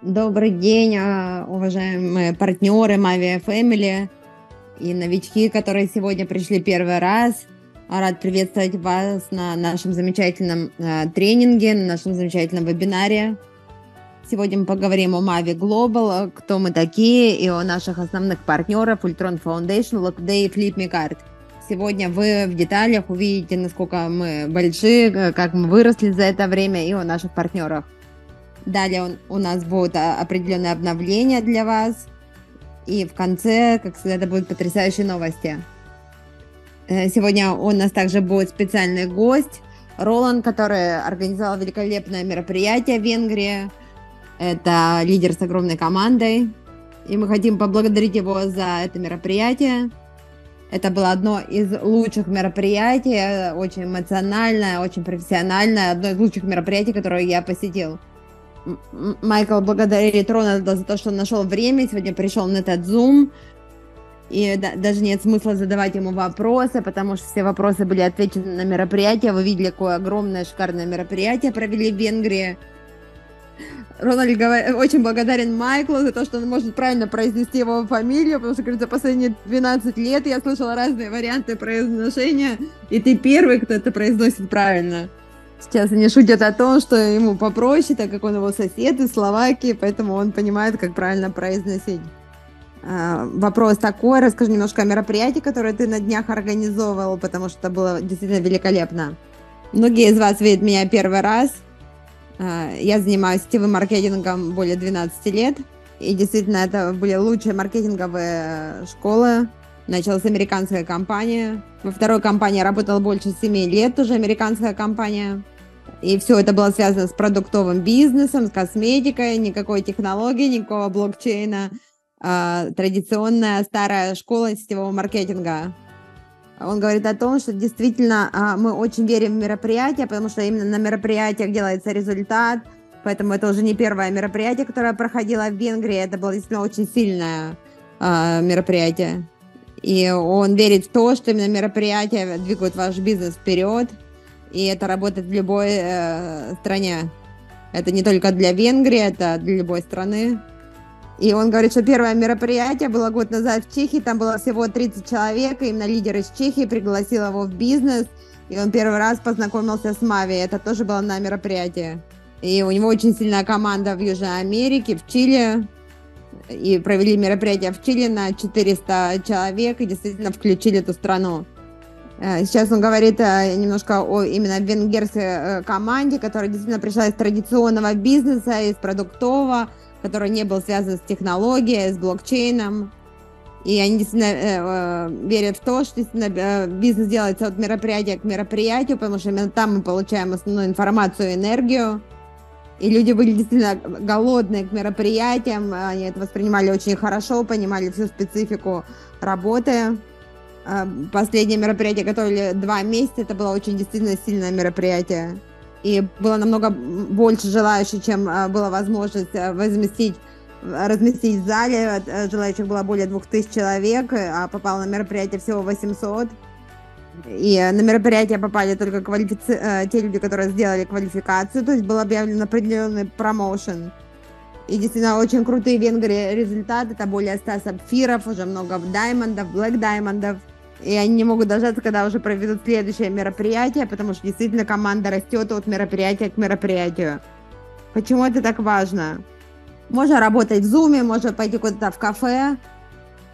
Добрый день, а, уважаемые партнеры Mavia Family и новички, которые сегодня пришли первый раз. А, рад приветствовать вас на нашем замечательном а, тренинге, на нашем замечательном вебинаре. Сегодня мы поговорим о Mavi Global, кто мы такие, и о наших основных партнерах Ultron Foundation, Lockday и Flip Сегодня вы в деталях увидите, насколько мы большие, как мы выросли за это время, и о наших партнерах. Далее он, у нас будут а, определенные обновления для вас. И в конце, как всегда, это будут потрясающие новости. Э, сегодня у нас также будет специальный гость Роланд, который организовал великолепное мероприятие в Венгрии. Это лидер с огромной командой. И мы хотим поблагодарить его за это мероприятие. Это было одно из лучших мероприятий, э, очень эмоциональное, очень профессиональное, одно из лучших мероприятий, которое я посетил. Майкл благодарит Рона за то, что он нашел время, сегодня пришел на этот Zoom, и да, даже нет смысла задавать ему вопросы, потому что все вопросы были отвечены на мероприятие. Вы видели, какое огромное шикарное мероприятие провели в Венгрии. Рональд говорит, очень благодарен Майклу за то, что он может правильно произнести его фамилию, потому что, говорит, за последние 12 лет я слышала разные варианты произношения, и ты первый, кто это произносит правильно. Сейчас они шутят о том, что ему попроще, так как он его сосед из Словакии, поэтому он понимает, как правильно произносить. А, вопрос такой, расскажи немножко о мероприятии, которое ты на днях организовывал, потому что это было действительно великолепно. Многие из вас видят меня первый раз. А, я занимаюсь сетевым маркетингом более 12 лет. И действительно, это были лучшие маркетинговые школы Началась американская компания. Во второй компании работала больше 7 лет, уже американская компания. И все это было связано с продуктовым бизнесом, с косметикой, никакой технологии, никакого блокчейна. А, традиционная старая школа сетевого маркетинга. Он говорит о том, что действительно а, мы очень верим в мероприятия, потому что именно на мероприятиях делается результат. Поэтому это уже не первое мероприятие, которое проходило в Венгрии. Это было действительно очень сильное а, мероприятие. И он верит в то, что именно мероприятия двигают ваш бизнес вперед, и это работает в любой э, стране. Это не только для Венгрии, это для любой страны. И он говорит, что первое мероприятие было год назад в Чехии, там было всего 30 человек, и именно лидер из Чехии пригласил его в бизнес, и он первый раз познакомился с Мави, это тоже было на мероприятии. И у него очень сильная команда в Южной Америке, в Чили, и провели мероприятие в Чили на 400 человек и действительно включили эту страну. Э, сейчас он говорит э, немножко о именно венгерской э, команде, которая действительно пришла из традиционного бизнеса, из продуктового, который не был связан с технологией, с блокчейном. И они действительно э, верят в то, что действительно, бизнес делается от мероприятия к мероприятию, потому что именно там мы получаем основную информацию и энергию. И люди были действительно голодные к мероприятиям, они это воспринимали очень хорошо, понимали всю специфику работы. А, последнее мероприятие готовили два месяца, это было очень действительно сильное мероприятие. И было намного больше желающих, чем а, была возможность а, возместить разместить в зале. Желающих было более двух тысяч человек, а попало на мероприятие всего 800. И на мероприятие попали только квалифици... Э, те люди, которые сделали квалификацию, то есть был объявлен определенный промоушен. И действительно очень крутые в Венгрии результаты, это более 100 сапфиров, уже много даймондов, блэк даймондов. И они не могут дождаться, когда уже проведут следующее мероприятие, потому что действительно команда растет от мероприятия к мероприятию. Почему это так важно? Можно работать в зуме, можно пойти куда-то в кафе,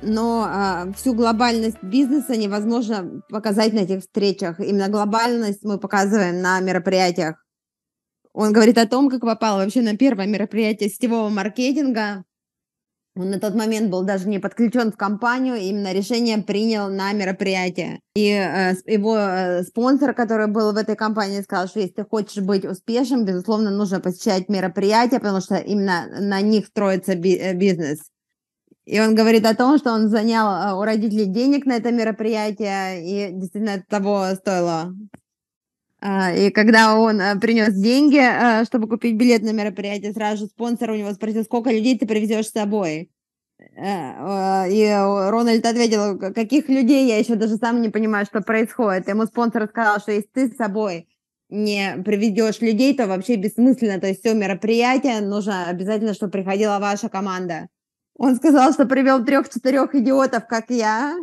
но а, всю глобальность бизнеса невозможно показать на этих встречах. Именно глобальность мы показываем на мероприятиях. Он говорит о том, как попал вообще на первое мероприятие сетевого маркетинга. Он на тот момент был даже не подключен в компанию, именно решение принял на мероприятие. И э, его э, спонсор, который был в этой компании, сказал, что если ты хочешь быть успешным, безусловно, нужно посещать мероприятия, потому что именно на них строится би- э, бизнес. И он говорит о том, что он занял э, у родителей денег на это мероприятие, и действительно это того стоило. А, и когда он э, принес деньги, э, чтобы купить билет на мероприятие, сразу же спонсор у него спросил, сколько людей ты привезешь с собой. И Рональд ответил, каких людей, я еще даже сам не понимаю, что происходит. Ему спонсор сказал, что если ты с собой не приведешь людей, то вообще бессмысленно. То есть все мероприятие нужно обязательно, чтобы приходила ваша команда. Он сказал, что привел трех-четырех идиотов, как я.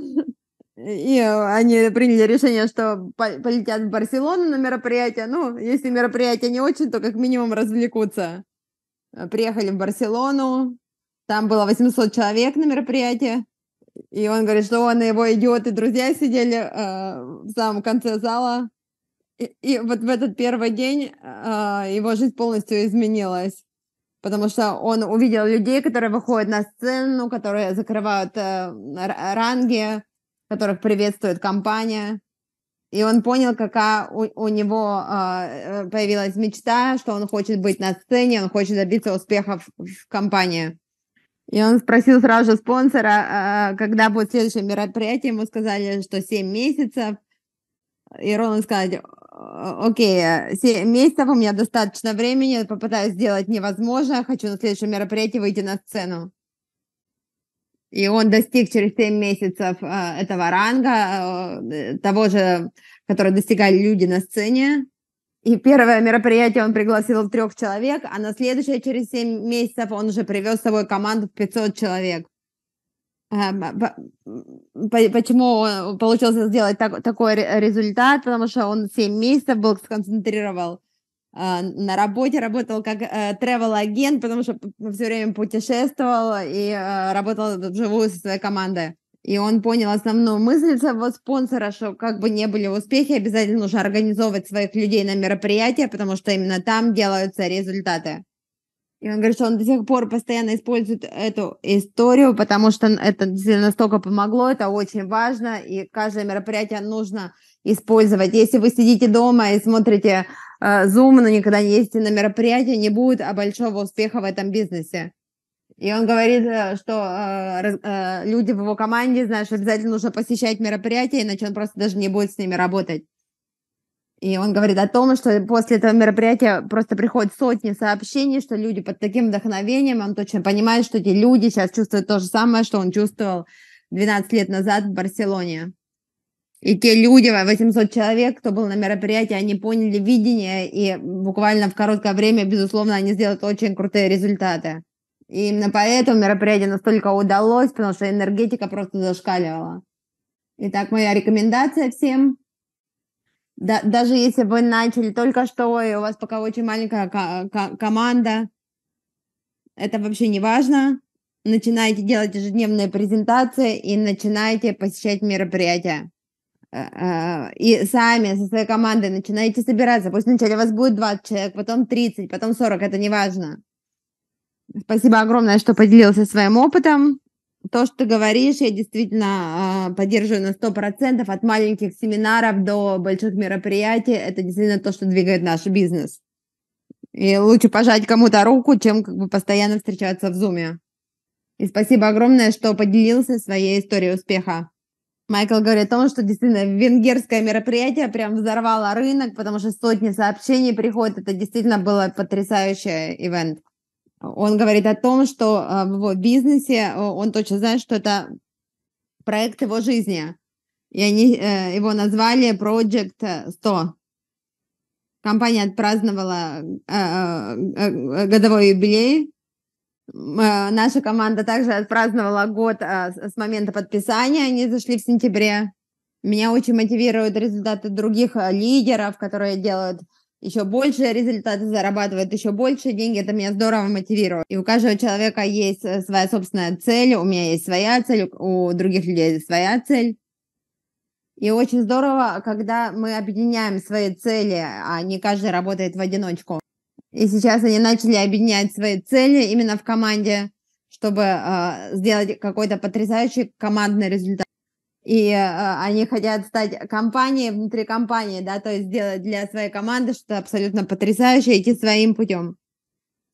И э, они приняли решение, что полетят в Барселону на мероприятие. Ну, если мероприятие не очень, то как минимум развлекутся. Э, приехали в Барселону, там было 800 человек на мероприятии. И он говорит, что он и его идиоты друзья сидели э, в самом конце зала. И, и вот в этот первый день э, его жизнь полностью изменилась потому что он увидел людей, которые выходят на сцену, которые закрывают э, ранги, которых приветствует компания. И он понял, какая у, у него э, э появилась мечта, что он хочет быть на сцене, он хочет добиться успехов в компании. И он спросил сразу же спонсора, э, когда будет следующее мероприятие. Ему сказали, что 7 месяцев. И Роланд сказал, Окей, okay. Э, месяцев у меня достаточно времени, попытаюсь сделать невозможное, хочу на следующем мероприятии выйти на сцену. И он достиг через 7 месяцев э, этого ранга, э, того же, который достигали люди на сцене. И первое мероприятие он пригласил трех человек, а на следующее через 7 месяцев он уже привез с собой команду в 500 человек. Эм, почему э, получилось сделать так, такой результат? Потому что он 7 месяцев был сконцентрировал а, на работе, работал как э, travel-агент, потому что все время путешествовал и э, работал вживую со своей командой. И он понял основную мысль своего спонсора, что как бы не были успехи, обязательно нужно организовывать своих людей на мероприятия, потому что именно там делаются результаты. И он говорит, что он до сих пор постоянно использует эту историю, потому что это действительно настолько помогло, это очень важно, и каждое мероприятие нужно использовать. Если вы сидите дома и смотрите э, Zoom, но никогда не ездите на мероприятие, не будет большого успеха в этом бизнесе. И он говорит, э, что э, э, люди в его команде знаешь, обязательно нужно посещать мероприятия, иначе он просто даже не будет с ними работать. И он говорит о том, что после этого мероприятия просто приходят сотни сообщений, что люди под таким вдохновением, он точно понимает, что эти люди сейчас чувствуют то же самое, что он чувствовал 12 лет назад в Барселоне. И те люди, 800 человек, кто был на мероприятии, они поняли видение, и буквально в короткое время, безусловно, они сделают очень крутые результаты. И именно поэтому мероприятие настолько удалось, потому что энергетика просто зашкаливала. Итак, моя рекомендация всем да, даже если вы начали только что, и у вас пока очень маленькая команда, это вообще не важно. Начинайте делать ежедневные презентации и начинайте посещать мероприятия. Э, э, и сами со своей командой начинайте собираться. Пусть вначале у вас будет 20 человек, потом 30, потом 40, это не важно. Спасибо огромное, что поделился своим опытом то, что ты говоришь, я действительно а, поддерживаю на сто процентов от маленьких семинаров до больших мероприятий, это действительно то, что двигает наш бизнес. И лучше пожать кому-то руку, чем как бы постоянно встречаться в зуме. И спасибо огромное, что поделился своей историей успеха. Майкл говорит о том, что действительно венгерское мероприятие прям взорвало рынок, потому что сотни сообщений приходят. Это действительно было потрясающее ивент. Он говорит о том, что э, в его бизнесе э, он точно знает, что это проект его жизни. И они э, его назвали Project 100. Компания отпраздновала годовой юбилей. Наша команда также отпраздновала год с момента подписания. Они зашли в сентябре. Меня очень мотивируют результаты других лидеров, которые делают еще больше результаты зарабатывает, еще больше деньги, это меня здорово мотивирует. И у каждого человека есть э, своя собственная цель, у меня есть своя цель, у других людей есть своя цель. И очень здорово, когда мы объединяем свои цели, а не каждый работает в одиночку. И сейчас они начали объединять свои цели именно в команде, чтобы э, сделать какой-то потрясающий командный результат и э, они хотят стать компанией внутри компании, да, то есть сделать для своей команды что-то абсолютно потрясающее, идти своим путем.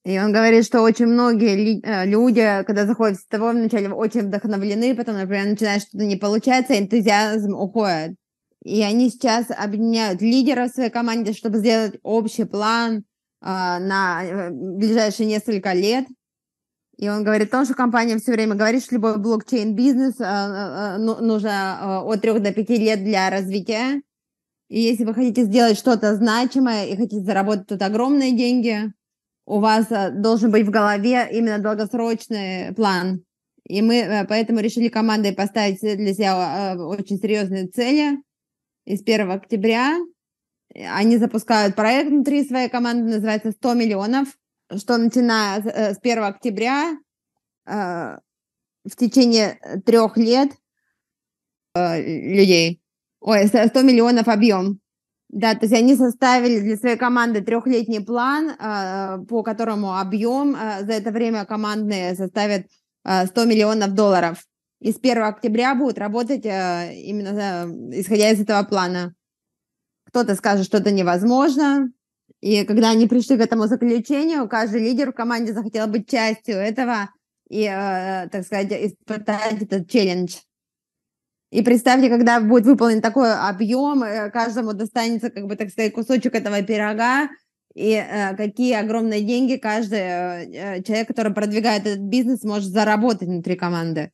И он говорит, что очень многие ли, э, люди, когда заходят в сетовой, вначале очень вдохновлены, потом, например, начинает что-то не получается, энтузиазм уходит. И они сейчас объединяют лидеров в своей команде, чтобы сделать общий план а, э, на ближайшие несколько лет, и он говорит о том, что компания все время говорит, что любой блокчейн-бизнес э, э, э, ну, нужно от 3 до 5 лет для развития. И если вы хотите сделать что-то значимое и хотите заработать тут огромные деньги, у вас должен быть в голове именно долгосрочный план. И мы поэтому решили командой поставить для себя очень серьезные цели. И с 1 октября они запускают проект внутри своей команды, называется «100 миллионов», что начиная с 1 э, октября э, в течение трех лет э, людей, ой, 100 миллионов объем. Да, то есть они составили для своей команды трехлетний план, по которому объем за это время командные составит 100 миллионов долларов. И с 1 октября будут работать именно исходя из этого плана. Кто-то скажет, что это невозможно, и когда они пришли к этому заключению, каждый лидер в команде захотел быть частью этого и, э, так сказать, испытать этот челлендж. И представьте, когда будет выполнен такой объем, э, каждому достанется, как бы, так сказать, кусочек этого пирога, и э, какие огромные деньги каждый э, э, человек, который продвигает этот бизнес, может заработать внутри команды.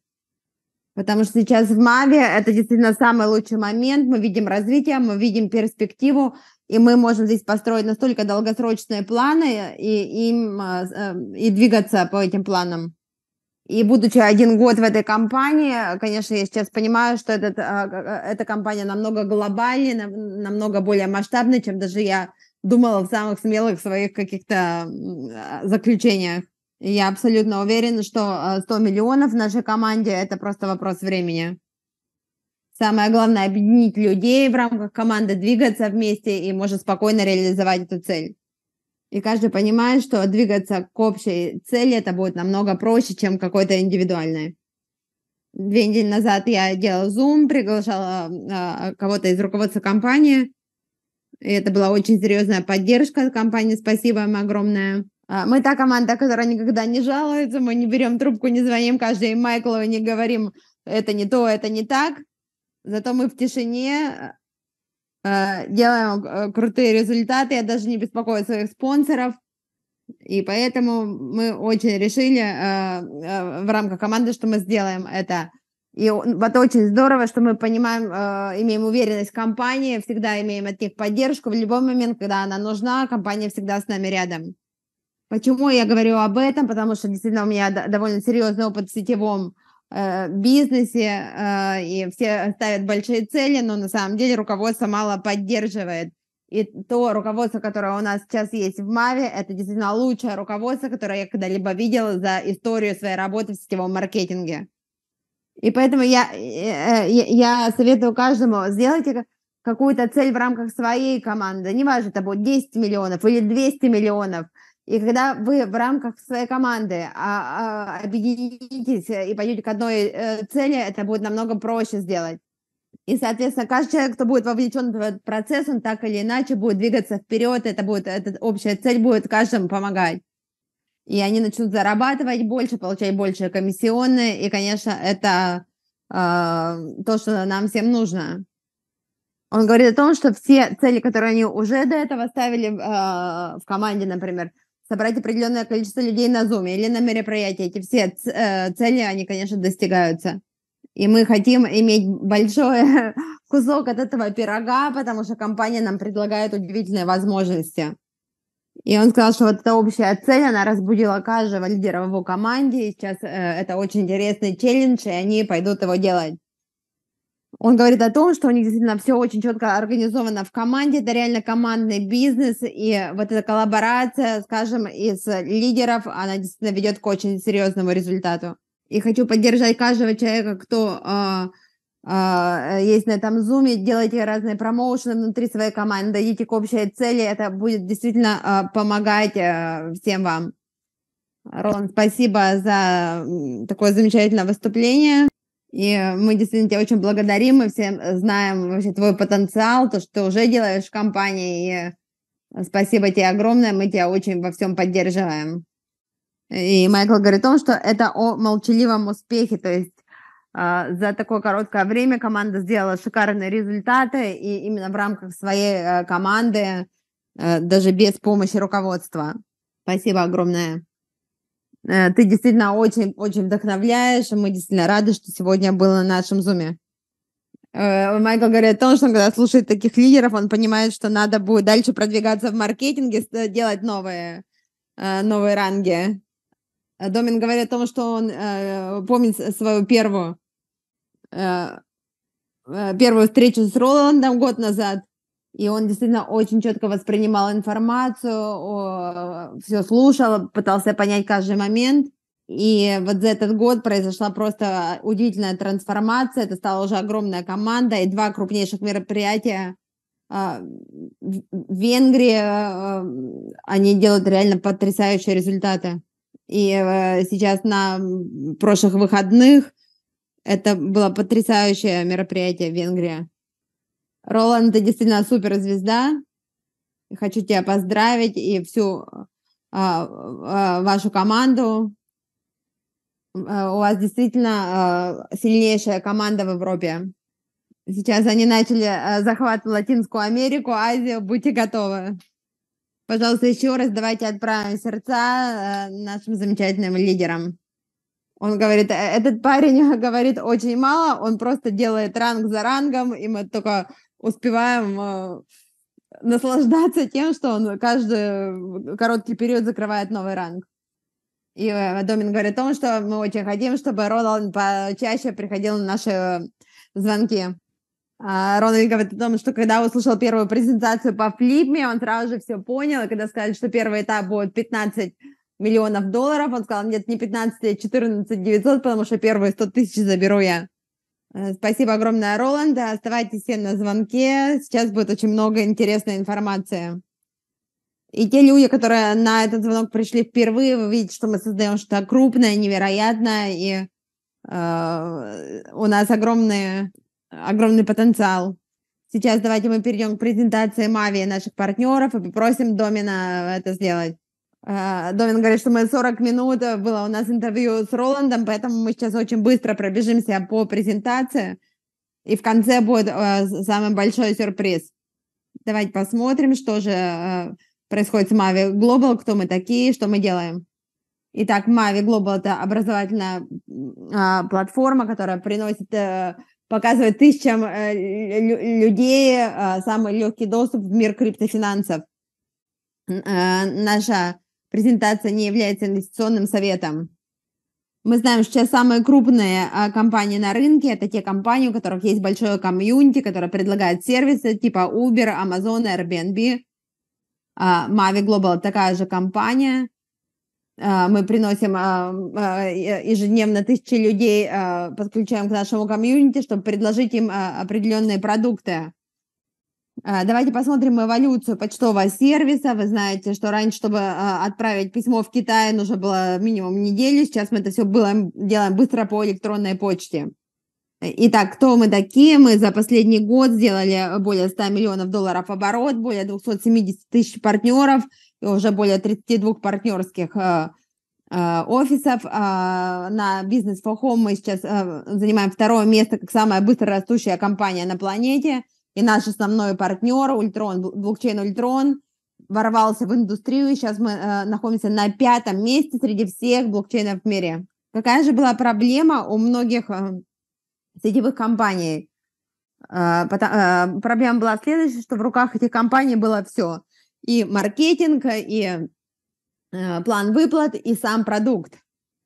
Потому что сейчас в Маве это действительно самый лучший момент. Мы видим развитие, мы видим перспективу, и мы можем здесь построить настолько долгосрочные планы и, им, а, эм, и двигаться по этим планам. И будучи один год в этой компании, конечно, я сейчас понимаю, что этот, а, эта компания намного глобальнее, намного более масштабная, чем даже я думала в самых смелых своих каких-то заключениях. И я абсолютно уверена, что 100 а, миллионов в нашей команде – это просто вопрос времени. Самое главное – объединить людей в рамках команды, двигаться вместе и можно спокойно реализовать эту цель. И каждый понимает, что двигаться к общей цели это будет намного проще, чем какой-то индивидуальной. Две недели назад я делала Zoom, приглашала э, кого-то из руководства компании. И это была очень серьезная поддержка компании. Спасибо им огромное. А, мы та команда, которая никогда не жалуется, мы не берем трубку, не звоним каждый Майклу и не говорим, это не то, это не так. Зато мы в тишине э, э, делаем э, крутые результаты, я даже не беспокою своих спонсоров, и поэтому мы очень решили э, э, в рамках команды, что мы сделаем это. И вот очень здорово, что мы понимаем, э, имеем уверенность в компании, всегда имеем от них поддержку. В любой момент, когда она нужна, компания всегда с нами рядом. Почему я говорю об этом? Потому что действительно у меня довольно серьезный опыт в сетевом Э, бизнесе, э, и все ставят большие цели, но на самом деле руководство мало поддерживает. И то руководство, которое у нас сейчас есть в Маве, это действительно лучшее руководство, которое я когда-либо видела за историю своей работы в сетевом маркетинге. И поэтому я, э, я, советую каждому, сделайте какую-то цель в рамках своей команды, неважно, это будет 10 миллионов или 200 миллионов – и когда вы в рамках своей команды а, а, объединитесь э, и пойдете к одной э, цели, это будет намного проще сделать. И, соответственно, каждый человек, кто будет вовлечен в этот процесс, он так или иначе будет двигаться вперед, это будет, эта общая цель будет каждому помогать. И они начнут зарабатывать больше, получать больше комиссионные, и, конечно, это э, то, что нам всем нужно. Он говорит о том, что все цели, которые они уже до этого ставили э, в команде, например, собрать определенное количество людей на Zoom или на мероприятии. Эти все э, цели, они, конечно, достигаются. И мы хотим иметь большой кусок от этого пирога, потому что компания нам предлагает удивительные возможности. И он сказал, что вот эта общая цель, она разбудила каждого лидера в его команде, и сейчас э, это очень интересный челлендж, и они пойдут его делать. Он говорит о том, что у них действительно все очень четко организовано в команде, это реально командный бизнес, и вот эта коллаборация, скажем, из лидеров, она действительно ведет к очень серьезному результату. И хочу поддержать каждого человека, кто э, э, есть на этом зуме, делайте разные промоушены внутри своей команды, идите к общей цели, это будет действительно э, помогать э, всем вам. Рон, спасибо за такое замечательное выступление. И мы действительно тебя очень благодарим, мы все э, знаем вообще твой потенциал, то, что ты уже делаешь в компании. И спасибо тебе огромное, мы тебя очень во всем поддерживаем. И Майкл говорит о том, что это о молчаливом успехе, то есть э, за такое короткое время команда сделала шикарные результаты, и именно в рамках своей э, команды, э, даже без помощи руководства. Спасибо огромное. Э, ты действительно очень-очень вдохновляешь, и мы действительно рады, что сегодня было на нашем зуме. Э, Майкл говорит о том, что он, когда слушает таких лидеров, он понимает, что надо будет дальше продвигаться в маркетинге, делать новые, э, новые ранги. Домин говорит о том, что он помнит свою первую, первую встречу с Роландом год назад, и он действительно очень четко воспринимал информацию, все слушал, пытался понять каждый момент. И вот за этот год произошла просто удивительная трансформация. Это стала уже огромная команда и два крупнейших мероприятия а, в Венгрии. А, они делают реально потрясающие результаты. И э, сейчас на прошлых выходных это было потрясающее мероприятие в Венгрии. Роланд, ты действительно суперзвезда. Хочу тебя поздравить и всю а, а, вашу команду. А, у вас действительно а, сильнейшая команда в Европе. Сейчас они начали а, захват в Латинскую Америку, Азию. Будьте готовы. Пожалуйста, еще раз давайте отправим сердца нашим замечательным лидерам. Он говорит, э, этот парень говорит очень мало, он просто делает ранг за рангом, и мы только успеваем э, наслаждаться тем, что он каждый э, короткий период закрывает новый ранг. И э, Домин говорит о том, что мы очень хотим, чтобы Роланд почаще приходил на наши звонки. А Рональд говорит о том, что когда услышал первую презентацию по флипме, он сразу же все понял, и когда сказали, что первый этап будет 15 миллионов долларов, он сказал, нет, не 15, а 14 900, потому что первые 100 тысяч заберу я. Э, спасибо огромное, Роланд. Оставайтесь все на звонке. Сейчас будет очень много интересной информации. И те люди, которые на этот звонок пришли впервые, вы видите, что мы создаем что-то крупное, невероятное, и э, у нас огромный, огромный потенциал. Сейчас давайте мы перейдем к презентации Мави наших партнеров и попросим Домина это сделать. А, Домин говорит, что мы 40 минут э, было у нас интервью с Роландом, поэтому мы сейчас очень быстро пробежимся по презентации. И в конце будет э, самый большой сюрприз. Давайте посмотрим, что же э, происходит с Mavi Global, кто мы такие, что мы делаем. Итак, Mavi Global – это образовательная а, платформа, которая приносит, показывает тысячам людей самый легкий доступ в мир криптофинансов. наша презентация не является инвестиционным советом. Мы знаем, что сейчас самые крупные а, компании на рынке это те компании, у которых есть большое комьюнити, которые предлагают сервисы типа Uber, Amazon, Airbnb. А, Mavi Global такая же компания. А, мы приносим ежедневно тысячи людей, подключаем к нашему комьюнити, чтобы предложить им определенные продукты. А, давайте посмотрим эволюцию почтового сервиса. Вы знаете, что раньше, чтобы а, отправить письмо в Китай, нужно было минимум неделю. Сейчас мы это все было, делаем быстро по электронной почте. Итак, кто мы такие? Мы за последний год сделали более 100 миллионов долларов оборот, более 270 тысяч партнеров и уже более 32 партнерских а, офисов. На бизнес for Home мы сейчас занимаем второе место как самая быстро растущая компания на планете – и наш основной партнер Ультрон, блокчейн Ультрон, ворвался в индустрию, и сейчас мы э, находимся на пятом месте среди всех блокчейнов в мире. Какая же была проблема у многих э, сетевых компаний? Э, потому, э, проблема была следующая, что в руках этих компаний было все. И маркетинг, и э, план выплат, и сам продукт.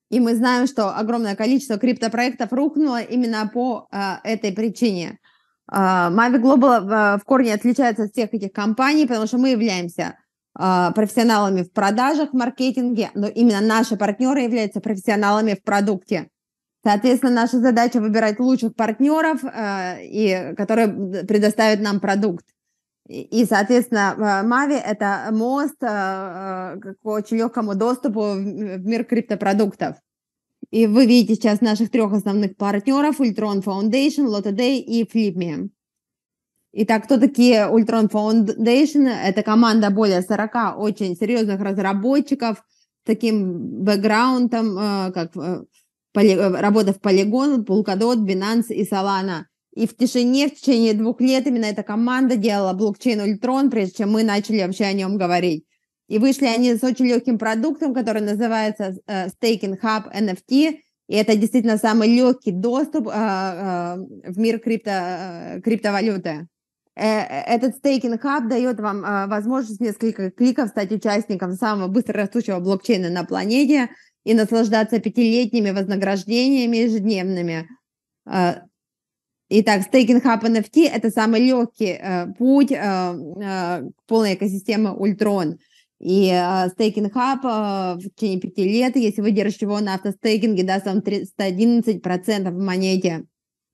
И мы знаем, что огромное количество криптопроектов рухнуло именно по э, этой причине. А, Mavic Global а, в корне отличается от всех этих компаний, потому что мы являемся а, профессионалами в продажах, маркетинге, но именно наши партнеры являются профессионалами в продукте. Соответственно, наша задача выбирать лучших партнеров, и, которые предоставят нам продукт. И, соответственно, Мави – это мост к очень легкому доступу в мир криптопродуктов. И вы видите сейчас наших трех основных партнеров Ultron Foundation, Lottoday и FlipMe. Итак, кто такие Ultron Foundation? Это команда более 40 очень серьезных разработчиков с таким бэкграундом, э, как э, э, работа в Polygon, Polkadot, Binance и Solana. И в тишине в течение двух лет именно эта команда делала блокчейн Ультрон, прежде чем мы начали вообще о нем говорить. И вышли они с очень легким продуктом, который называется э, Staking Hub NFT. И это действительно самый легкий доступ э, э, в мир крипто, э, криптовалюты. Э, э, этот стейкинг хаб дает вам возможность несколько кликов стать участником самого быстрорастущего блокчейна на планете и наслаждаться пятилетними вознаграждениями ежедневными. Итак, стейкинг хаб NFT – это самый легкий путь к полной экосистеме Ультрон – и а, стейкинг хаб а, в течение пяти лет, если вы держите его на автостейкинге, даст вам 311% в монете.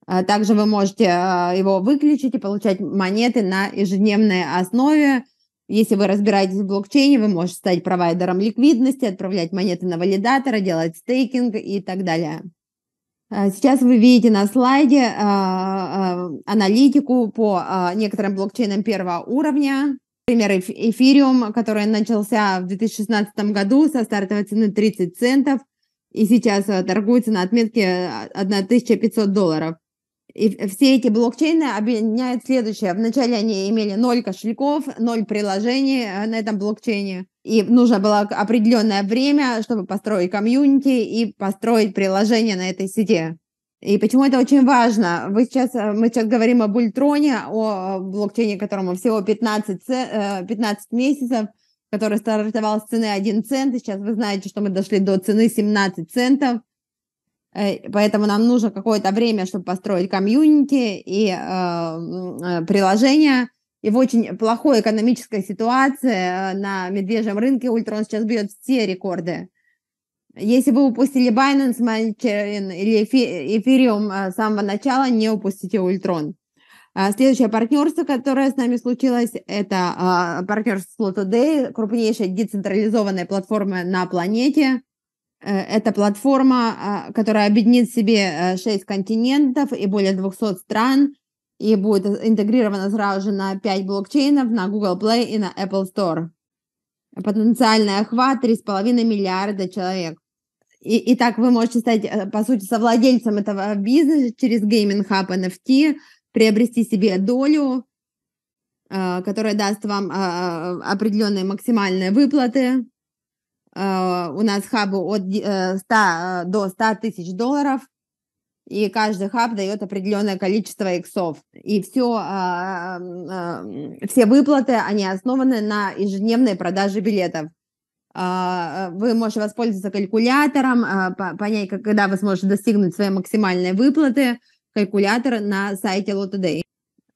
А также вы можете а, его выключить и получать монеты на ежедневной основе. Если вы разбираетесь в блокчейне, вы можете стать провайдером ликвидности, отправлять монеты на валидатора, делать стейкинг и так далее. Сейчас вы видите на слайде аналитику по некоторым блокчейнам первого уровня. Например, эфириум, который начался в 2016 году со стартовой цены 30 центов и сейчас э, торгуется на отметке 1500 э, долларов. И все эти блокчейны объединяют следующее. Вначале они имели ноль кошельков, ноль приложений э, на этом блокчейне. И нужно было определенное время, чтобы построить комьюнити и построить приложение на этой сети. И почему это очень важно? Вы сейчас, э, мы сейчас говорим об ультроне, о блокчейне, которому всего 15, 15 э, месяцев, который стартовал с цены 1 цент, и сейчас вы знаете, что мы дошли до цены 17 центов, э, поэтому нам нужно какое-то время, чтобы построить комьюнити и э, приложение. И в очень плохой экономической ситуации на медвежьем рынке Ультрон сейчас бьет все рекорды. Если вы упустили Binance, Manchain или Ethereum э, с самого начала, не упустите Ультрон. А следующее партнерство, которое с нами случилось, это а, партнерство с Today, крупнейшая децентрализованная платформа на планете. Э, это платформа, а, которая объединит в себе 6 э, континентов и более 200 стран, и будет интегрирована сразу же на 5 блокчейнов, на Google Play и на Apple Store. Потенциальный охват 3,5 миллиарда человек. И, и так вы можете стать, э, по сути, совладельцем этого бизнеса через Gaming Hub NFT, приобрести себе долю, э, которая даст вам э, определенные максимальные выплаты. У нас хабы от 100 до 100 тысяч долларов, и каждый хаб дает определенное количество иксов. И все, все выплаты, они основаны на ежедневной продаже билетов. А, вы можете воспользоваться калькулятором, а, понять, когда вы сможете достигнуть своей максимальной выплаты, калькулятор на сайте Lottoday.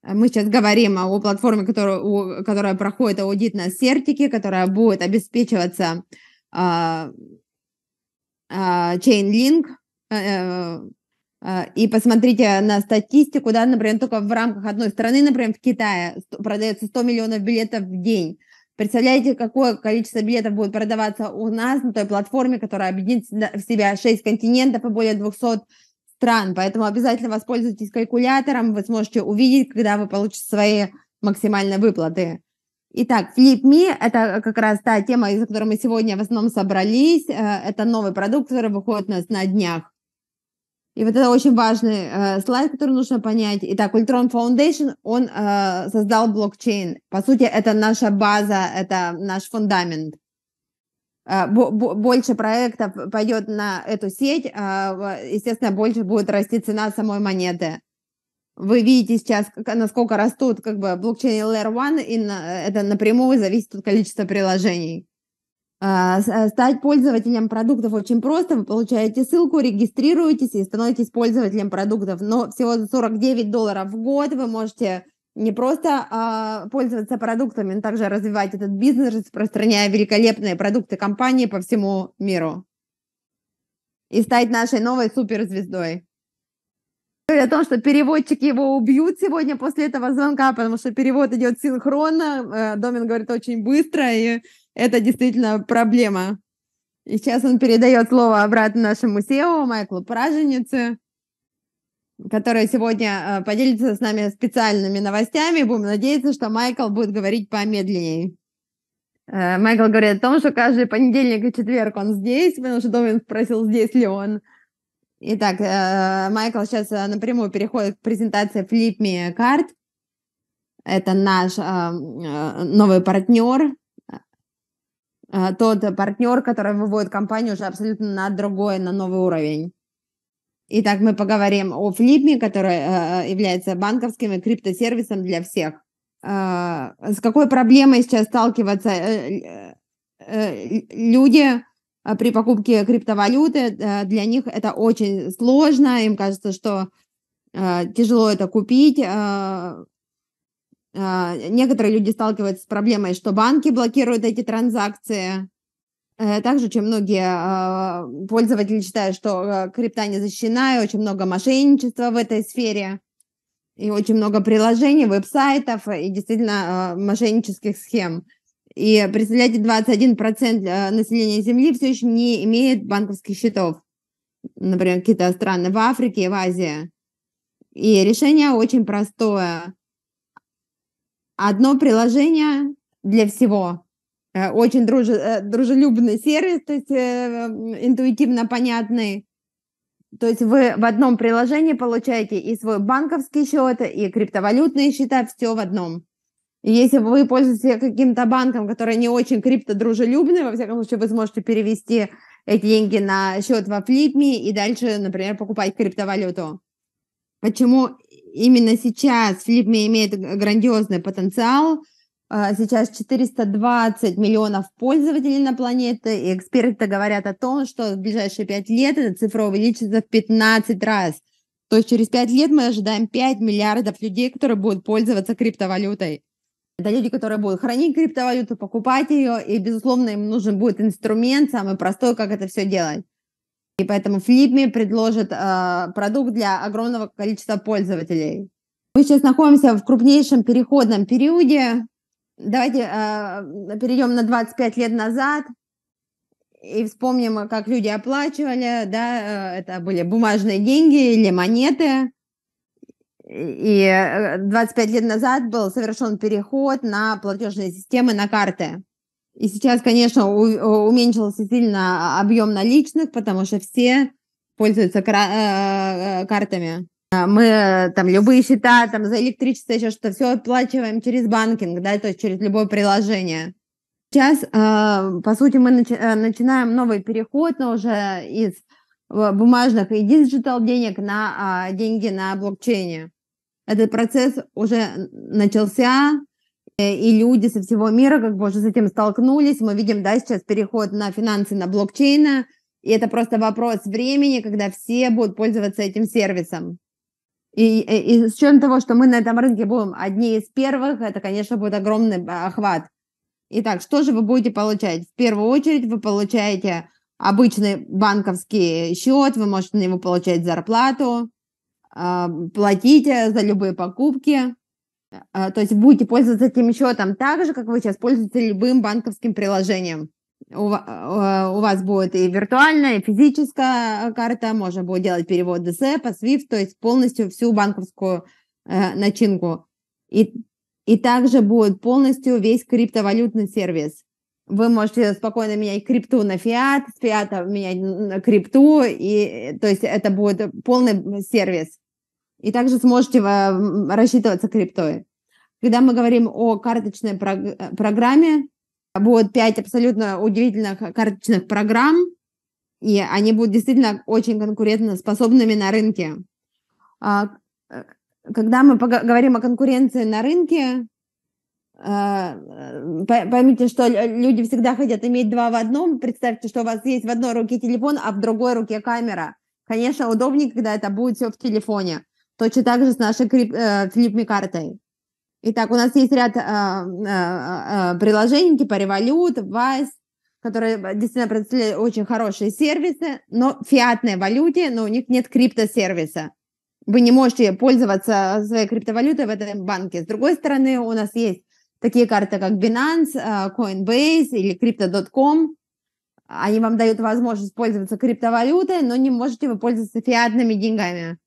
Мы сейчас говорим о платформе, которая, которая проходит аудит на сертике, которая будет обеспечиваться а, Chainlink, э, э, э, и посмотрите на статистику, да, например, только в рамках одной страны, например, в Китае продается 100 миллионов билетов в день. Представляете, какое количество билетов будет продаваться у нас на той платформе, которая объединит в себя 6 континентов и более 200 стран. Поэтому обязательно воспользуйтесь калькулятором, вы сможете увидеть, когда вы получите свои максимальные выплаты. Итак, FlipMe – это как раз та тема, из-за которой мы сегодня в основном собрались. Э, это новый продукт, который выходит у нас на днях. И вот это очень важный э, слайд, который нужно понять. Итак, Ultron Foundation, он э, создал блокчейн. По сути, это наша база, это наш фундамент. Э, больше проектов пойдет на эту сеть, э, естественно, больше будет расти цена самой монеты. Вы видите сейчас, насколько растут как бы блокчейн Layer One, и это напрямую зависит от количества приложений. А, э, стать пользователем продуктов очень просто. Вы получаете ссылку, регистрируетесь и становитесь пользователем продуктов. Но всего за 49 долларов в год вы можете не просто а, пользоваться продуктами, но также развивать этот бизнес, распространяя великолепные продукты компании по всему миру. И стать нашей новой суперзвездой. Говорит о том, что переводчики его убьют сегодня после этого звонка, потому что перевод идет синхронно. Э, Домин говорит очень быстро, и это действительно проблема. И сейчас он передает слово обратно нашему SEO Майклу Праженице, который сегодня э, поделится с нами специальными новостями. Будем надеяться, что Майкл будет говорить помедленнее. Э, Майкл говорит о том, что каждый понедельник и четверг он здесь, потому что Домин спросил, здесь ли он. Итак, э, Майкл сейчас напрямую переходит к презентации Flip Me Card. Это наш новый партнер, Э, тот партнер, который выводит компанию уже абсолютно на другой, на новый уровень. Итак, мы поговорим о Флипме, который э, э, является банковским и криптосервисом для всех. Э, с какой проблемой сейчас сталкиваются э, э люди при покупке криптовалюты? Для них это очень сложно, им кажется, что тяжело это купить. А, некоторые люди сталкиваются с проблемой, что банки блокируют эти транзакции. Э, также очень многие а, пользователи считают, что э, крипта не защищена, и очень много мошенничества в этой сфере, и очень много приложений, веб-сайтов и действительно а, мошеннических схем. И представляете, 21% э, населения Земли все еще не имеет банковских счетов. Например, какие-то страны в Африке и в Азии. И решение очень простое – Одно приложение для всего. Э, очень друж... Э, дружелюбный сервис, то есть э, интуитивно понятный. То есть вы в одном приложении получаете и свой банковский счет, и криптовалютные счета, все в одном. И если вы пользуетесь каким-то банком, который не очень крипто-дружелюбный, во всяком случае, вы сможете перевести эти деньги на счет во Флипме и дальше, например, покупать криптовалюту. Почему именно сейчас фильм имеет грандиозный потенциал. А, сейчас 420 миллионов пользователей на планете, и эксперты говорят о том, что в ближайшие 5 лет эта цифра увеличится в 15 раз. То есть через 5 лет мы ожидаем 5 миллиардов людей, которые будут пользоваться криптовалютой. Это люди, которые будут хранить криптовалюту, покупать ее, и, безусловно, им нужен будет инструмент самый простой, как это все делать. И поэтому Flipme предложит э, а, продукт для огромного количества пользователей. Мы сейчас находимся в крупнейшем переходном периоде. Давайте э, перейдем на 25 лет назад и вспомним, как люди оплачивали, да, э, это были бумажные деньги или монеты. И 25 э, лет назад был совершен переход на платежные системы, на карты. И сейчас, конечно, у, э, уменьшился сильно объем наличных, потому что все пользуются кра- э, э картами. А мы э, там любые счета, там за электричество еще что-то, все оплачиваем через банкинг, да, то есть через любое приложение. Сейчас, э, по сути, мы начи- начинаем новый переход, но уже из бумажных и диджитал денег на э, деньги на блокчейне. Этот процесс уже начался, и люди со всего мира как бы уже с этим столкнулись. Мы видим, да, сейчас переход на финансы, на блокчейна, и это просто вопрос времени, когда все будут пользоваться этим сервисом. И, и, и с учетом того, что мы на этом рынке будем одни из первых, это, конечно, будет огромный охват. Итак, что же вы будете получать? В первую очередь вы получаете обычный банковский счет, вы можете на него получать зарплату, а, платить за любые покупки – а, то есть будете пользоваться этим счетом так же, как вы сейчас пользуетесь любым банковским приложением. У э, вас будет и виртуальная, и физическая карта, можно будет делать переводы, ДС по SWIFT, то есть полностью всю банковскую э, начинку. И, и также будет полностью весь криптовалютный сервис. Вы можете спокойно менять крипту на фиат, с фиата менять на крипту, и, э, то есть это будет полный сервис. И также сможете эм, рассчитываться криптой. Когда мы говорим о карточной э, программе, будет пять абсолютно удивительных э, карточных программ, и они будут действительно очень конкурентоспособными на рынке. А, э, когда мы говорим о конкуренции на рынке, поймите, что люди всегда хотят иметь два в одном. Представьте, что у вас есть в одной руке телефон, а в другой руке камера. Конечно, удобнее, когда это будет все в телефоне. Точно так же с нашей крип, э, флипми-картой. Итак, у нас есть ряд э, э, э, э приложений типа Revolut, Vice, которые э, действительно представляют очень хорошие сервисы, но в фиатной валюте, но у них нет криптосервиса. Вы не можете пользоваться своей криптовалютой в этом банке. С другой стороны, у нас есть такие карты, как Binance, Coinbase или Crypto.com. Они вам дают возможность пользоваться криптовалютой, но не можете вы пользоваться фиатными деньгами.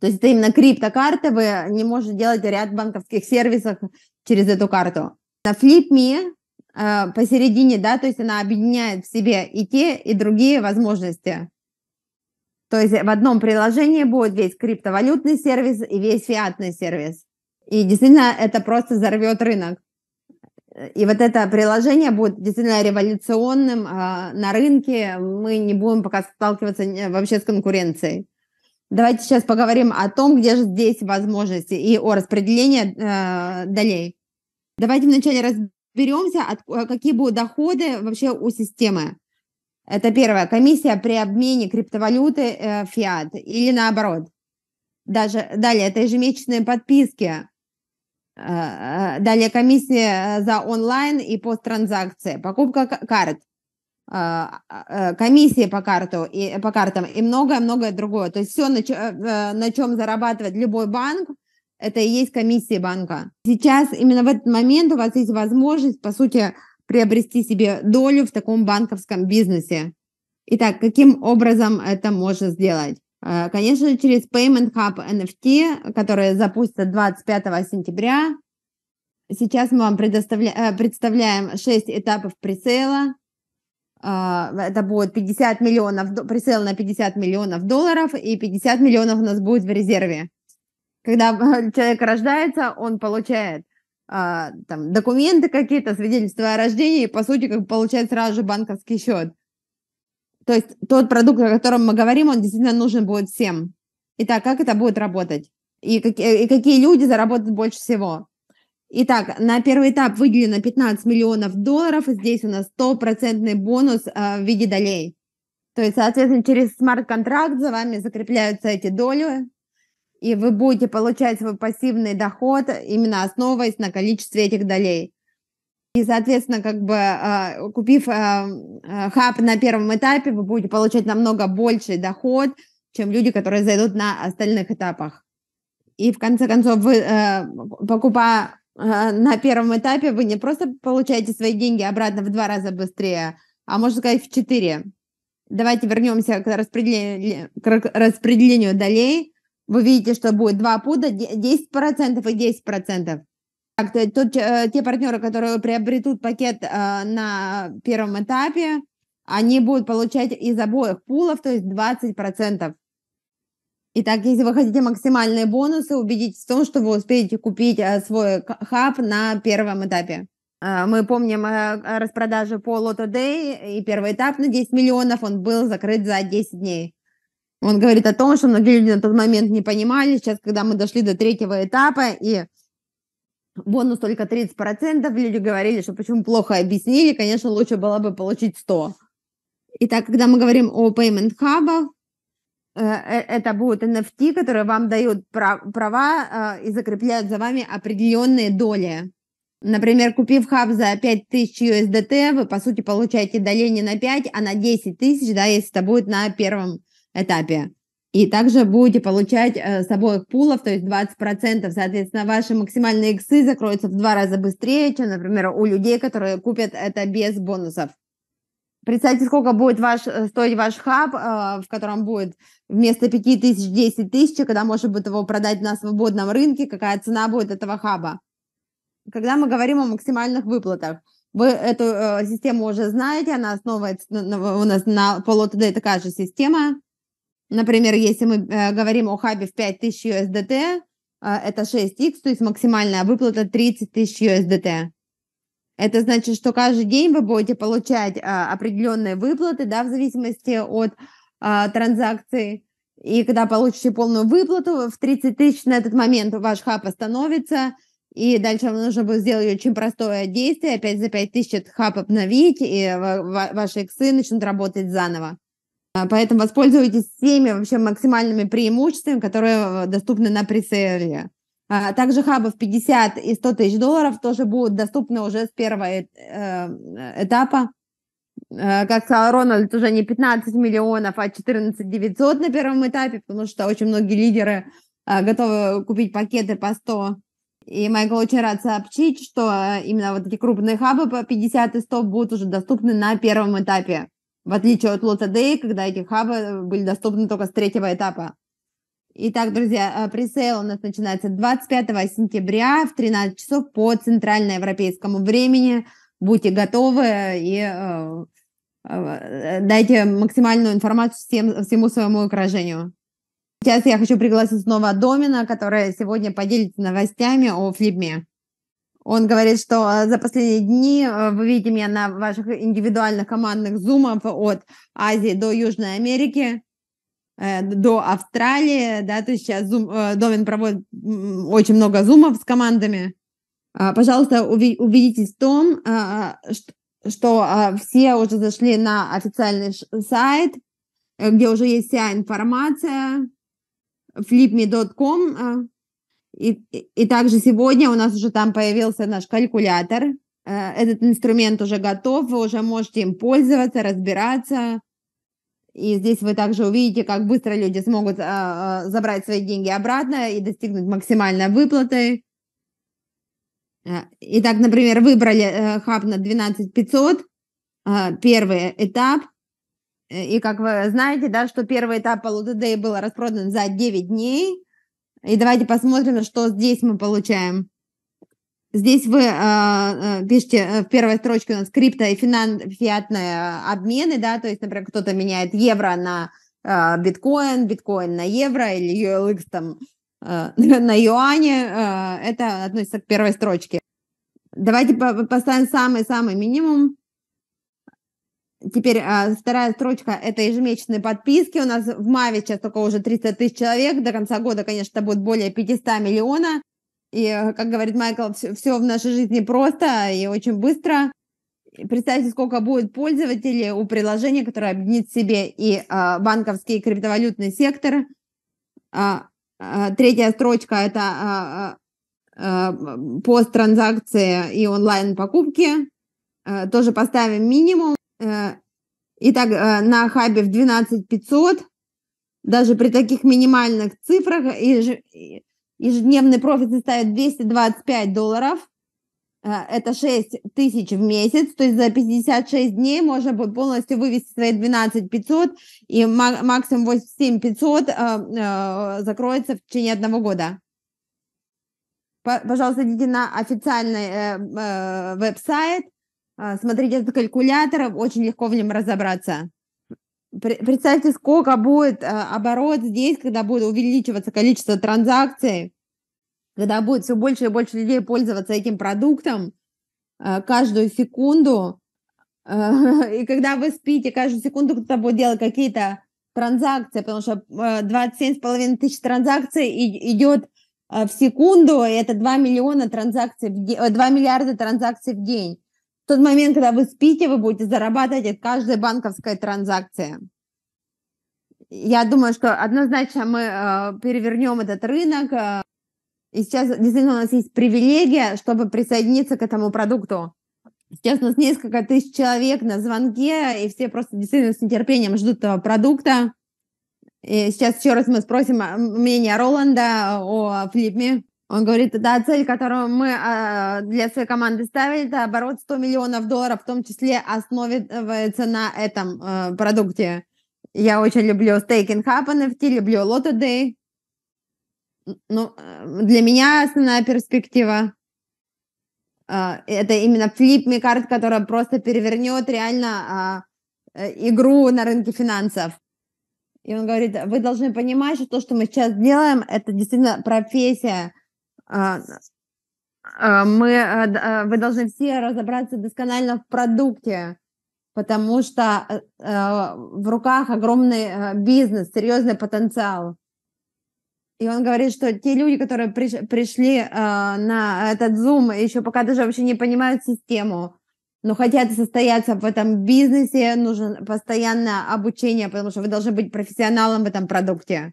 То есть это именно криптокарта, вы не можете делать ряд банковских сервисов через эту карту. На FlipMe э, посередине, да, то есть она объединяет в себе и те, и другие возможности. То есть в одном приложении будет весь криптовалютный сервис и весь фиатный сервис. И действительно это просто взорвет рынок. И вот это приложение будет действительно революционным э, на рынке. Мы не будем пока сталкиваться э, вообще с конкуренцией. Давайте сейчас поговорим о том, где же здесь возможности и о распределении э, долей. Давайте вначале разберемся, от, э, какие будут доходы вообще у системы. Это первое. Комиссия при обмене криптовалюты э, или наоборот. Даже, далее, это ежемесячные подписки. Э, э, далее, комиссия за онлайн и посттранзакции. Покупка карт. А, а, комиссии по, карту и, по картам и многое-многое другое. То есть все, на, э, э, на чем зарабатывает любой банк, это и есть комиссии банка. Сейчас именно в этот момент у вас есть возможность, по сути, приобрести себе долю в таком банковском бизнесе. Итак, каким образом это можно сделать? Э, конечно, через Payment Hub NFT, который запустится 25 сентября. Сейчас мы вам предоставля... представляем 6 этапов присела а, это будет 50 миллионов, прицел на 50 миллионов долларов, и 50 миллионов у нас будет в резерве. Когда человек рождается, он получает а, там, документы какие-то, свидетельства о рождении, и, по сути, как получает сразу же банковский счет. То есть тот продукт, о котором мы говорим, он действительно нужен будет всем. Итак, как это будет работать? И, как, и какие люди заработают больше всего? Итак, на первый этап выделено 15 миллионов долларов. Здесь у нас стопроцентный бонус э, в виде долей. То есть, соответственно, через смарт-контракт за вами закрепляются эти доли, и вы будете получать свой пассивный доход, именно основываясь на количестве этих долей. И, соответственно, как бы э, купив э, э, хаб на первом этапе, вы будете получать намного больший доход, чем люди, которые зайдут на остальных этапах. И в конце концов, вы, э, покупая Э, на первом этапе вы не просто получаете свои деньги обратно в два раза быстрее, а можно сказать в четыре. Давайте вернемся к распределению, к распределению долей. Вы видите, что будет 2 пуда, 10% и 10%. Так, то, э, те партнеры, которые приобретут пакет э, на первом этапе, они будут получать из обоих пулов, то есть 20%. Итак, если вы хотите максимальные бонусы, убедитесь в том, что вы успеете купить э, свой хаб на первом этапе. Э, мы помним э, распродажи по Lotto Day, и первый этап на 10 миллионов, он был закрыт за 10 дней. Он говорит о том, что многие люди на тот момент не понимали, сейчас, когда мы дошли до третьего этапа, и бонус только 30%, люди говорили, что почему плохо объяснили, конечно, лучше было бы получить 100. Итак, когда мы говорим о payment хабах, Э, э, это будут NFT, которые вам дают права э, и закрепляют за вами определенные доли. Например, купив хаб за 5000 USDT, вы, по сути, получаете доление на 5, а на 10 тысяч, да, если это будет на первом этапе. И также будете получать э, с обоих пулов, то есть 20%. Соответственно, ваши максимальные иксы закроются в два раза быстрее, чем, например, у людей, которые купят это без бонусов. Представьте, сколько будет ваш, э, стоить ваш хаб, э, в котором будет вместо 5 тысяч 10 тысяч, когда можно будет его продать на свободном рынке, какая цена будет этого хаба. Когда мы говорим о максимальных выплатах, вы эту э, систему уже знаете, она основывается, у нас на полотд такая же система. Например, если мы э, говорим о хабе в 5000 USDT, э, это 6x, то есть максимальная выплата 30 тысяч USDT. Это значит, что каждый день вы будете получать а, определенные выплаты, да, в зависимости от а, транзакции. И когда получите полную выплату, в 30 тысяч на этот момент ваш хаб остановится, и дальше вам нужно будет сделать очень простое действие, опять за 5 тысяч этот хаб обновить, и ваши иксы начнут работать заново. А, поэтому воспользуйтесь всеми вообще максимальными преимуществами, которые э, доступны на пресейле. А, также хабы в 50 и 100 тысяч долларов тоже будут доступны уже с первого э, э, этапа. Э, как сказал Рональд, уже не 15 миллионов, а 14 900 на первом этапе, потому что очень многие лидеры а, готовы купить пакеты по 100. И Майкл очень рад сообщить, что именно вот эти крупные хабы по 50 и 100 будут уже доступны на первом этапе, в отличие от Лота Дэй, когда эти хабы были доступны только с третьего этапа. Итак, друзья, э, пресейл у нас начинается 25 сентября в 13 часов по центральноевропейскому времени. Будьте готовы и э, э, дайте максимальную информацию всем, всему своему окружению. Сейчас я хочу пригласить снова Домина, которая сегодня поделится новостями о флипме. Он говорит, что за последние дни вы видите меня на ваших индивидуальных командных зумах от Азии до Южной Америки. Э, до Австралии, да, то есть сейчас зум, э, Домин проводит очень много зумов с командами. А, пожалуйста, убедитесь в том, а, а, что все уже зашли на официальный сайт, э, где уже есть вся информация, flipme.com. И, и также сегодня у нас уже там появился наш калькулятор. Этот инструмент уже готов, вы уже можете им пользоваться, разбираться, и здесь вы также увидите, как быстро люди смогут э, забрать свои деньги обратно и достигнуть максимальной выплаты. Э, итак, например, выбрали э, хаб на 12 500, э, первый этап. Э, и как вы знаете, да, что первый этап Полутедей был распродан за 9 дней. И давайте посмотрим, что здесь мы получаем. Здесь вы э, э пишете э, в первой строчке у нас крипто и финан, фиатные э, обмены, да, то есть, например, кто-то меняет евро на э, биткоин, биткоин на евро или ULX там э, на юане, э, это относится к первой строчке. Давайте поставим самый-самый минимум. Теперь а, вторая строчка – это ежемесячные подписки. У нас в Маве сейчас только уже 30 тысяч человек. До конца года, конечно, будет более 500 миллиона. И, э, как говорит Майкл, все, все в нашей жизни просто и очень быстро. Представьте, сколько будет пользователей у приложения, которое объединит в себе и а, банковский и криптовалютный сектор. А, а, третья строчка – это а, а, пост и онлайн-покупки. А, тоже поставим минимум. А, Итак, на хабе в 12 500 даже при таких минимальных цифрах Ежедневный профит составит 225 долларов. Э, это 6 тысяч в месяц, то есть за 56 дней можно будет полностью вывести свои 12 500 и максимум 87 500 э, э, закроется в течение одного года. Пожалуйста, идите на официальный веб-сайт, смотрите этот калькулятор, очень легко в нем разобраться. Представьте, сколько будет э, оборот здесь, когда будет увеличиваться количество транзакций, когда будет все больше и больше людей пользоваться этим продуктом э, каждую секунду, э, и когда вы спите, каждую секунду кто-то будет делать какие-то транзакции, потому что 27,5 тысяч транзакций идет в секунду, и это 2 миллиона транзакций в день, 2 миллиарда транзакций в день тот момент, когда вы спите, вы будете зарабатывать от каждой банковской транзакции. Я думаю, что однозначно мы э, перевернем этот рынок. Э, и сейчас действительно у нас есть привилегия, чтобы присоединиться к этому продукту. Сейчас у нас несколько тысяч человек на звонке, и все просто действительно с нетерпением ждут этого продукта. И сейчас еще раз мы спросим э, мнение Роланда э, о флипме. Он говорит, да, цель, которую мы э, для своей команды ставили, это оборот 100 миллионов долларов, в том числе основывается на этом э, продукте. Я очень люблю Stake and Hub NFT, люблю Lotto Day. Ну, э, для меня основная перспектива э, это именно Flip Me Card, которая просто перевернет реально а, э, игру на рынке финансов. И он говорит, вы должны понимать, что то, что мы сейчас делаем, это действительно профессия, а, а, мы, а, вы должны все разобраться досконально в продукте, потому что э, в руках огромный бизнес, серьезный потенциал. И он говорит, что те люди, которые пришли на этот Zoom, еще пока даже вообще не понимают систему, но хотят состояться в этом бизнесе, нужно постоянное обучение, потому что вы должны быть профессионалом в этом продукте.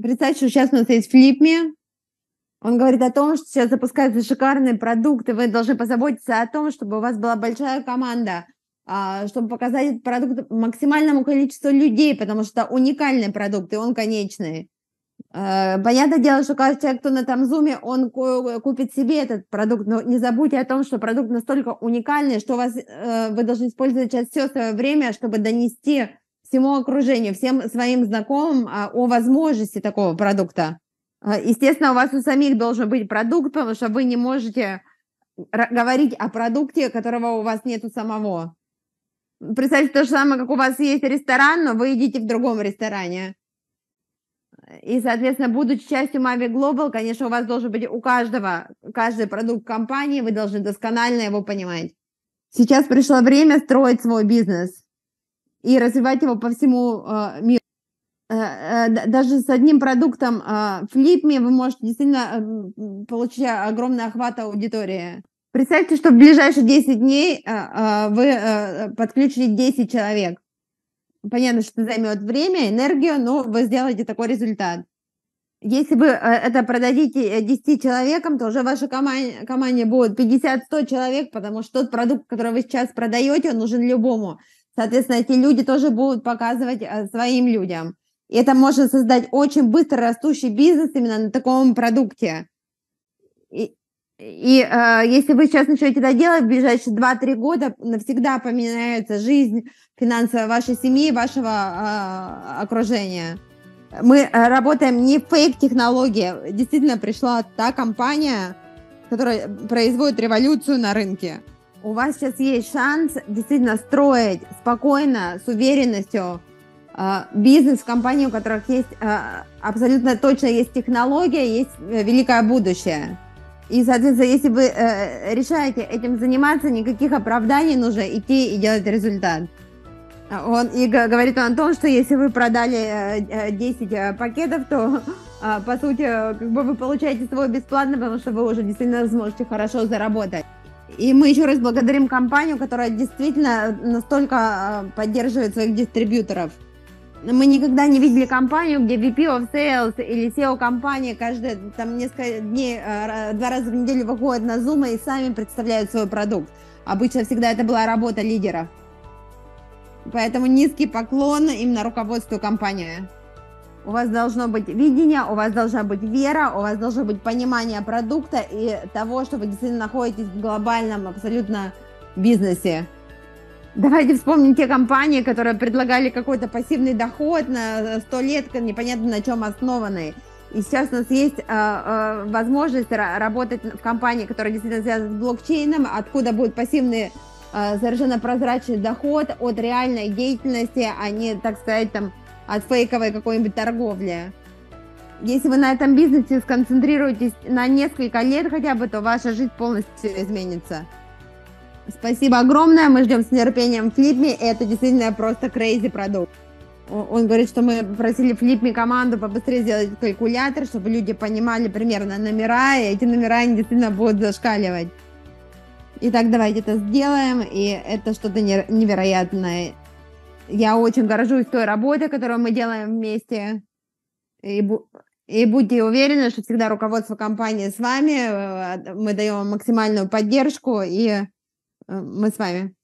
Представьте, что сейчас у нас есть FlipMe. Он говорит о том, что сейчас запускаются шикарные продукты, вы должны позаботиться о том, чтобы у вас была большая команда, а, чтобы показать этот продукт максимальному количеству людей, потому что уникальный продукт, и он конечный. А, понятное дело, что каждый человек, кто на там зуме, он купит себе этот продукт, но не забудьте о том, что продукт настолько уникальный, что у вас, э, вы должны использовать сейчас все свое время, чтобы донести всему окружению, всем своим знакомым а, о возможности такого продукта. А, естественно, у вас у самих должен быть продукт, потому что вы не можете говорить о продукте, которого у вас нету самого. Представьте то же самое, как у вас есть ресторан, но вы едите в другом ресторане. И, соответственно, будучи частью Mavi Global, конечно, у вас должен быть у каждого, каждый продукт компании, вы должны досконально его понимать. Сейчас пришло время строить свой бизнес и развивать его по всему а, миру. Э, э, даже с одним продуктом флипми а, вы можете действительно э, получить а, огромный охват аудитории. Представьте, что в ближайшие 10 дней а, вы подключили 10 человек. Понятно, что займет время, энергию, но вы сделаете такой результат. Если вы это продадите 10 человекам, то уже в вашей команде, команде будет 50-100 человек, потому что тот продукт, который вы сейчас продаете, он нужен любому. Соответственно, эти люди тоже будут показывать своим людям. И это можно создать очень быстро растущий бизнес именно на таком продукте. И, и э, если вы сейчас начнете это делать, в ближайшие 2-3 года навсегда поменяется жизнь финансовая вашей семьи, вашего э, окружения. Мы э, работаем не в фейк-технологии. Действительно пришла та компания, которая производит революцию на рынке. У вас сейчас есть шанс действительно строить спокойно, с уверенностью а, бизнес, компании, у которых есть а, абсолютно точно есть технология, есть э, великое будущее. И, соответственно, если вы э, решаете этим заниматься, никаких оправданий нужно идти и делать результат. Он, и говорит он о том, что если вы продали 10 э, пакетов, то, а, по сути, как бы вы получаете свой бесплатно, потому что вы уже действительно сможете хорошо заработать. И мы еще раз благодарим компанию, которая действительно настолько поддерживает своих дистрибьюторов – ну, мы никогда не видели компанию, где VP of Sales или SEO компании каждые там несколько дней, э, два раза в неделю выходят на Zoom и сами представляют свой продукт. Обычно всегда это была работа лидера, Поэтому низкий поклон именно руководству компании. У вас должно быть видение, у вас должна быть вера, у вас должно быть понимание продукта и того, что вы действительно находитесь в глобальном абсолютно бизнесе. Давайте вспомним те компании, которые предлагали какой-то пассивный доход на 100 э, лет, непонятно на чем основанный. И сейчас у нас есть э, э, возможность работать в компании, которая действительно связана с блокчейном, откуда будет пассивный э, совершенно прозрачный доход от реальной деятельности, а не, так сказать, там, от фейковой какой-нибудь торговли. Если вы на этом бизнесе сконцентрируетесь на несколько лет хотя бы, то ваша жизнь полностью изменится. Спасибо огромное, мы ждем с нетерпением Флипми, это действительно просто крейзи продукт. Он говорит, что мы просили Флипми команду побыстрее сделать калькулятор, чтобы люди понимали примерно номера, и эти номера они действительно будут зашкаливать. Итак, давайте это сделаем, и это что-то невероятное. Я очень горжусь той работой, которую мы делаем вместе. И, и будьте уверены, что всегда руководство компании с вами. Э, мы даем максимальную поддержку и Э, мы с вами